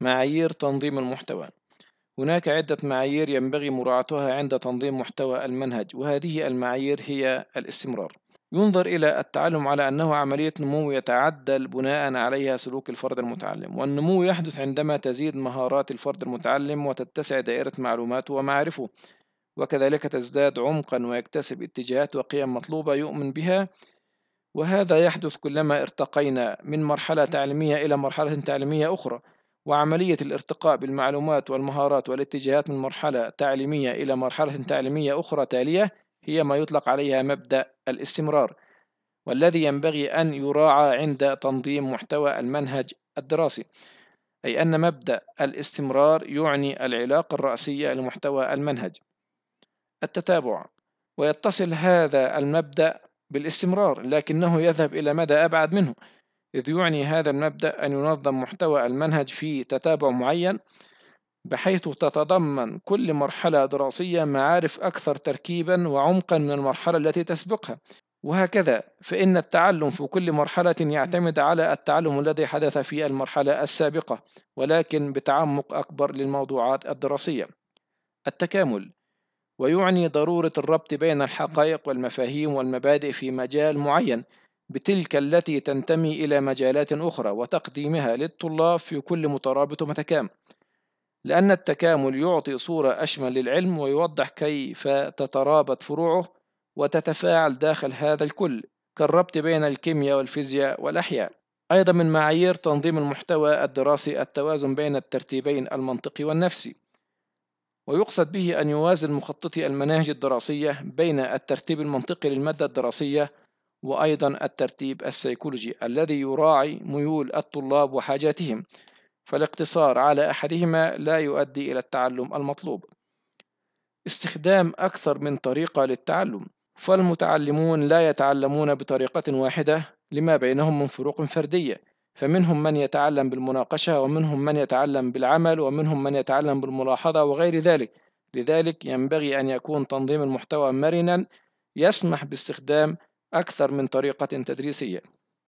معايير تنظيم المحتوى هناك عدة معايير ينبغي مراعاتها عند تنظيم محتوى المنهج وهذه المعايير هي الاستمرار ينظر إلى التعلم على أنه عملية نمو يتعدل بناء عليها سلوك الفرد المتعلم والنمو يحدث عندما تزيد مهارات الفرد المتعلم وتتسع دائرة معلوماته ومعارفه وكذلك تزداد عمقا ويكتسب اتجاهات وقيم مطلوبة يؤمن بها وهذا يحدث كلما ارتقينا من مرحلة تعليمية إلى مرحلة تعليمية أخرى وعملية الارتقاء بالمعلومات والمهارات والاتجاهات من مرحلة تعليمية إلى مرحلة تعليمية أخرى تالية هي ما يطلق عليها مبدأ الاستمرار والذي ينبغي أن يراعى عند تنظيم محتوى المنهج الدراسي أي أن مبدأ الاستمرار يعني العلاقة الرأسية لمحتوى المنهج التتابع ويتصل هذا المبدأ بالاستمرار لكنه يذهب إلى مدى أبعد منه إذ يعني هذا المبدأ أن ينظم محتوى المنهج في تتابع معين بحيث تتضمن كل مرحلة دراسية معارف أكثر تركيبا وعمقا من المرحلة التي تسبقها وهكذا فإن التعلم في كل مرحلة يعتمد على التعلم الذي حدث في المرحلة السابقة ولكن بتعمق أكبر للموضوعات الدراسية التكامل ويعني ضرورة الربط بين الحقائق والمفاهيم والمبادئ في مجال معين بتلك التي تنتمي إلى مجالات أخرى وتقديمها للطلاب في كل مترابط ومتكامل لأن التكامل يعطي صورة أشمل للعلم ويوضح كيف تترابط فروعه وتتفاعل داخل هذا الكل كالربط بين الكيمياء والفيزياء والأحياء أيضا من معايير تنظيم المحتوى الدراسي التوازن بين الترتيبين المنطقي والنفسي ويقصد به أن يوازن مخططي المناهج الدراسية بين الترتيب المنطقي للمادة الدراسية وأيضا الترتيب السيكولوجي الذي يراعي ميول الطلاب وحاجاتهم فالاقتصار على أحدهما لا يؤدي إلى التعلم المطلوب استخدام أكثر من طريقة للتعلم فالمتعلمون لا يتعلمون بطريقة واحدة لما بينهم من فروق فردية فمنهم من يتعلم بالمناقشة ومنهم من يتعلم بالعمل ومنهم من يتعلم بالملاحظة وغير ذلك لذلك ينبغي أن يكون تنظيم المحتوى مرنا يسمح باستخدام أكثر من طريقة تدريسية